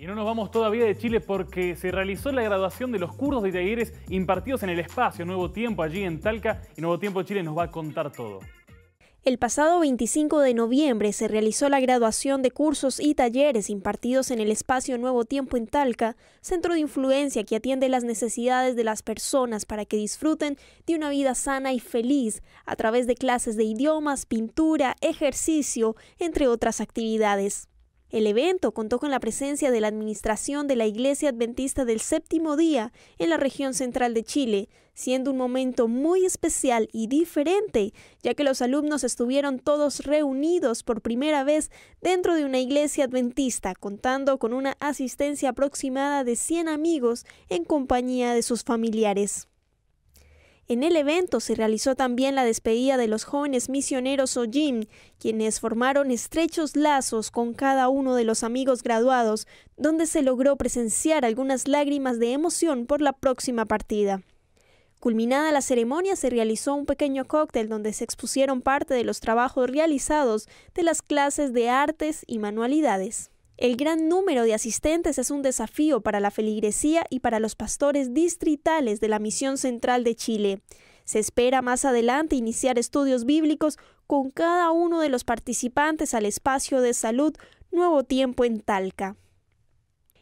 Y no nos vamos todavía de Chile porque se realizó la graduación de los cursos y talleres impartidos en el espacio Nuevo Tiempo allí en Talca y Nuevo Tiempo Chile nos va a contar todo. El pasado 25 de noviembre se realizó la graduación de cursos y talleres impartidos en el espacio Nuevo Tiempo en Talca, centro de influencia que atiende las necesidades de las personas para que disfruten de una vida sana y feliz a través de clases de idiomas, pintura, ejercicio, entre otras actividades. El evento contó con la presencia de la administración de la Iglesia Adventista del Séptimo Día en la región central de Chile, siendo un momento muy especial y diferente, ya que los alumnos estuvieron todos reunidos por primera vez dentro de una iglesia adventista, contando con una asistencia aproximada de 100 amigos en compañía de sus familiares. En el evento se realizó también la despedida de los jóvenes misioneros Ojim, quienes formaron estrechos lazos con cada uno de los amigos graduados, donde se logró presenciar algunas lágrimas de emoción por la próxima partida. Culminada la ceremonia se realizó un pequeño cóctel donde se expusieron parte de los trabajos realizados de las clases de artes y manualidades. El gran número de asistentes es un desafío para la feligresía y para los pastores distritales de la Misión Central de Chile. Se espera más adelante iniciar estudios bíblicos con cada uno de los participantes al espacio de salud Nuevo Tiempo en Talca.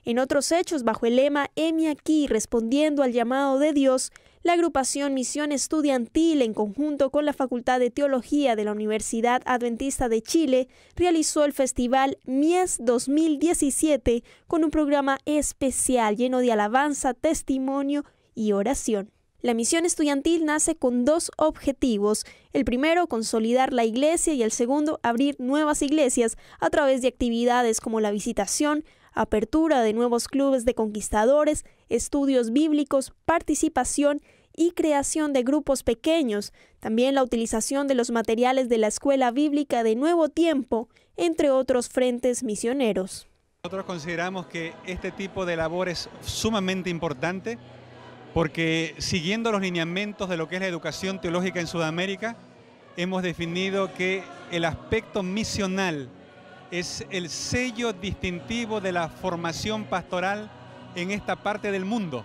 En otros hechos, bajo el lema Emi aquí, respondiendo al llamado de Dios, la agrupación Misión Estudiantil, en conjunto con la Facultad de Teología de la Universidad Adventista de Chile, realizó el festival Mies 2017 con un programa especial lleno de alabanza, testimonio y oración. La misión estudiantil nace con dos objetivos. El primero, consolidar la iglesia y el segundo, abrir nuevas iglesias a través de actividades como la visitación, apertura de nuevos clubes de conquistadores, estudios bíblicos, participación y creación de grupos pequeños, también la utilización de los materiales de la Escuela Bíblica de Nuevo Tiempo, entre otros frentes misioneros. Nosotros consideramos que este tipo de labor es sumamente importante porque siguiendo los lineamientos de lo que es la educación teológica en Sudamérica, hemos definido que el aspecto misional es el sello distintivo de la formación pastoral en esta parte del mundo.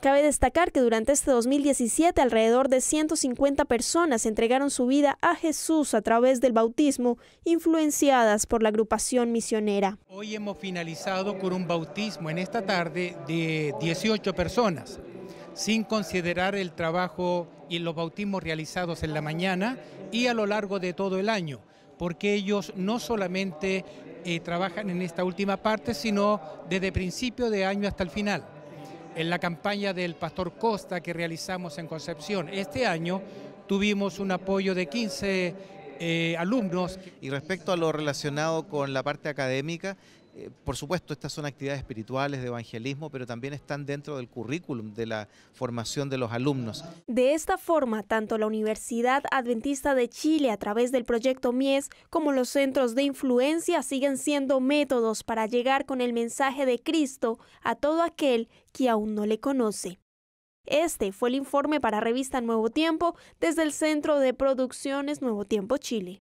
Cabe destacar que durante este 2017 alrededor de 150 personas entregaron su vida a Jesús a través del bautismo, influenciadas por la agrupación misionera. Hoy hemos finalizado con un bautismo en esta tarde de 18 personas, sin considerar el trabajo y los bautismos realizados en la mañana y a lo largo de todo el año porque ellos no solamente eh, trabajan en esta última parte, sino desde principio de año hasta el final. En la campaña del Pastor Costa que realizamos en Concepción este año, tuvimos un apoyo de 15 eh, alumnos. Y respecto a lo relacionado con la parte académica, eh, por supuesto, estas son actividades espirituales de evangelismo, pero también están dentro del currículum de la formación de los alumnos. De esta forma, tanto la Universidad Adventista de Chile a través del proyecto Mies como los centros de influencia siguen siendo métodos para llegar con el mensaje de Cristo a todo aquel que aún no le conoce. Este fue el informe para Revista Nuevo Tiempo desde el Centro de Producciones Nuevo Tiempo Chile.